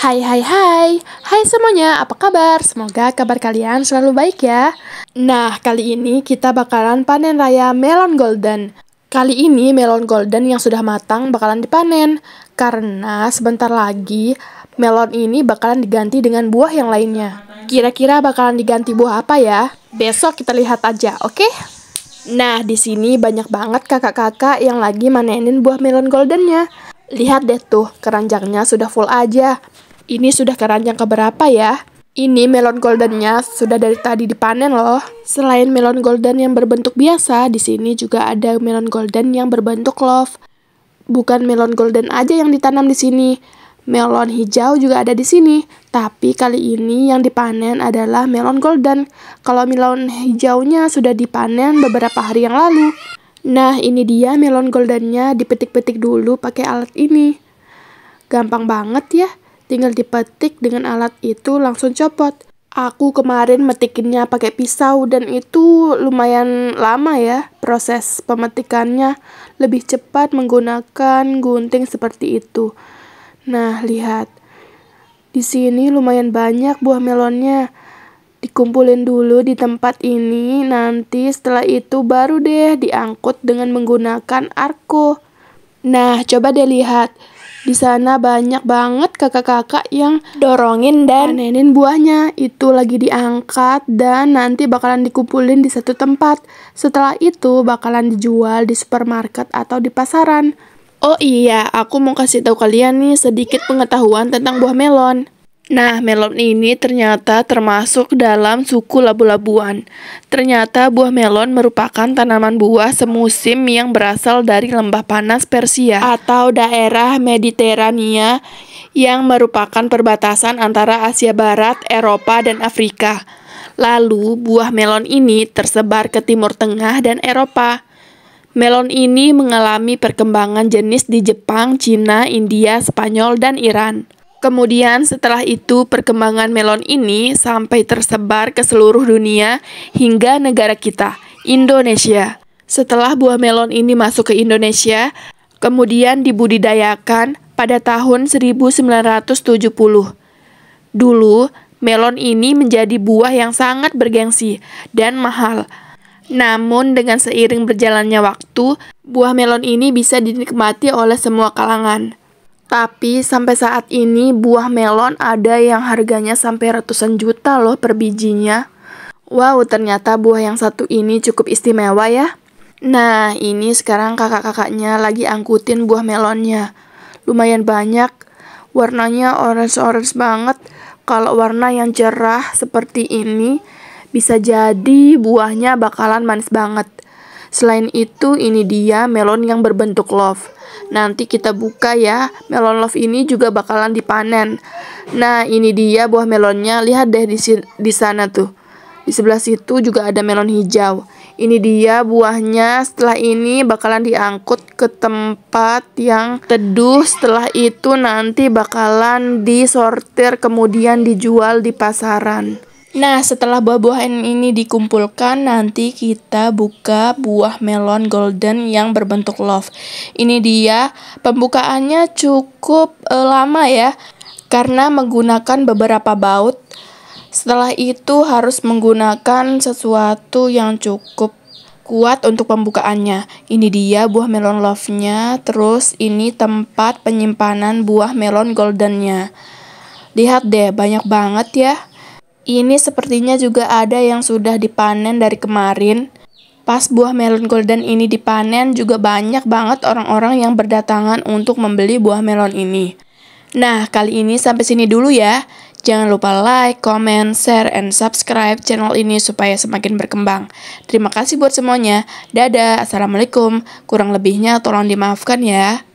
Hai hai hai, hai semuanya apa kabar? Semoga kabar kalian selalu baik ya Nah kali ini kita bakalan panen raya melon golden Kali ini melon golden yang sudah matang bakalan dipanen Karena sebentar lagi melon ini bakalan diganti dengan buah yang lainnya Kira-kira bakalan diganti buah apa ya? Besok kita lihat aja oke? Okay? Nah di sini banyak banget kakak-kakak yang lagi manenin buah melon goldennya Lihat deh tuh, keranjangnya sudah full aja. Ini sudah keranjang keberapa ya? Ini melon goldennya sudah dari tadi dipanen loh. Selain melon golden yang berbentuk biasa, di sini juga ada melon golden yang berbentuk love. Bukan melon golden aja yang ditanam di sini. Melon hijau juga ada di sini, tapi kali ini yang dipanen adalah melon golden. Kalau melon hijaunya sudah dipanen beberapa hari yang lalu. Nah, ini dia melon goldennya dipetik-petik dulu pakai alat ini. Gampang banget ya. Tinggal dipetik dengan alat itu langsung copot. Aku kemarin metikinnya pakai pisau dan itu lumayan lama ya proses pemetikannya. Lebih cepat menggunakan gunting seperti itu. Nah, lihat. Di sini lumayan banyak buah melonnya. Dikumpulin dulu di tempat ini, nanti setelah itu baru deh diangkut dengan menggunakan arko. Nah, coba deh lihat. Di sana banyak banget kakak-kakak yang dorongin dan panenin buahnya. Itu lagi diangkat dan nanti bakalan dikumpulin di satu tempat. Setelah itu bakalan dijual di supermarket atau di pasaran. Oh iya, aku mau kasih tahu kalian nih sedikit pengetahuan tentang buah melon. Nah, melon ini ternyata termasuk dalam suku labu-labuan. Ternyata buah melon merupakan tanaman buah semusim yang berasal dari lembah panas Persia atau daerah Mediterania yang merupakan perbatasan antara Asia Barat, Eropa, dan Afrika. Lalu, buah melon ini tersebar ke Timur Tengah dan Eropa. Melon ini mengalami perkembangan jenis di Jepang, Cina, India, Spanyol, dan Iran. Kemudian setelah itu perkembangan melon ini sampai tersebar ke seluruh dunia hingga negara kita, Indonesia. Setelah buah melon ini masuk ke Indonesia, kemudian dibudidayakan pada tahun 1970. Dulu, melon ini menjadi buah yang sangat bergengsi dan mahal. Namun dengan seiring berjalannya waktu, buah melon ini bisa dinikmati oleh semua kalangan. Tapi sampai saat ini buah melon ada yang harganya sampai ratusan juta loh per bijinya. Wow, ternyata buah yang satu ini cukup istimewa ya. Nah, ini sekarang kakak-kakaknya lagi angkutin buah melonnya. Lumayan banyak, warnanya orange-orange banget. Kalau warna yang cerah seperti ini, bisa jadi buahnya bakalan manis banget. Selain itu, ini dia melon yang berbentuk love. Nanti kita buka ya, melon love ini juga bakalan dipanen. Nah, ini dia buah melonnya. Lihat deh di, di sana tuh. Di sebelah situ juga ada melon hijau. Ini dia buahnya. Setelah ini bakalan diangkut ke tempat yang teduh. Setelah itu nanti bakalan disortir kemudian dijual di pasaran. Nah, setelah buah-buahan ini dikumpulkan, nanti kita buka buah melon golden yang berbentuk love. Ini dia, pembukaannya cukup uh, lama ya, karena menggunakan beberapa baut. Setelah itu harus menggunakan sesuatu yang cukup kuat untuk pembukaannya. Ini dia buah melon love-nya, terus ini tempat penyimpanan buah melon golden-nya. Lihat deh, banyak banget ya. Ini sepertinya juga ada yang sudah dipanen dari kemarin. Pas buah melon golden ini dipanen, juga banyak banget orang-orang yang berdatangan untuk membeli buah melon ini. Nah, kali ini sampai sini dulu ya. Jangan lupa like, comment, share, and subscribe channel ini supaya semakin berkembang. Terima kasih buat semuanya. Dadah, Assalamualaikum. Kurang lebihnya tolong dimaafkan ya.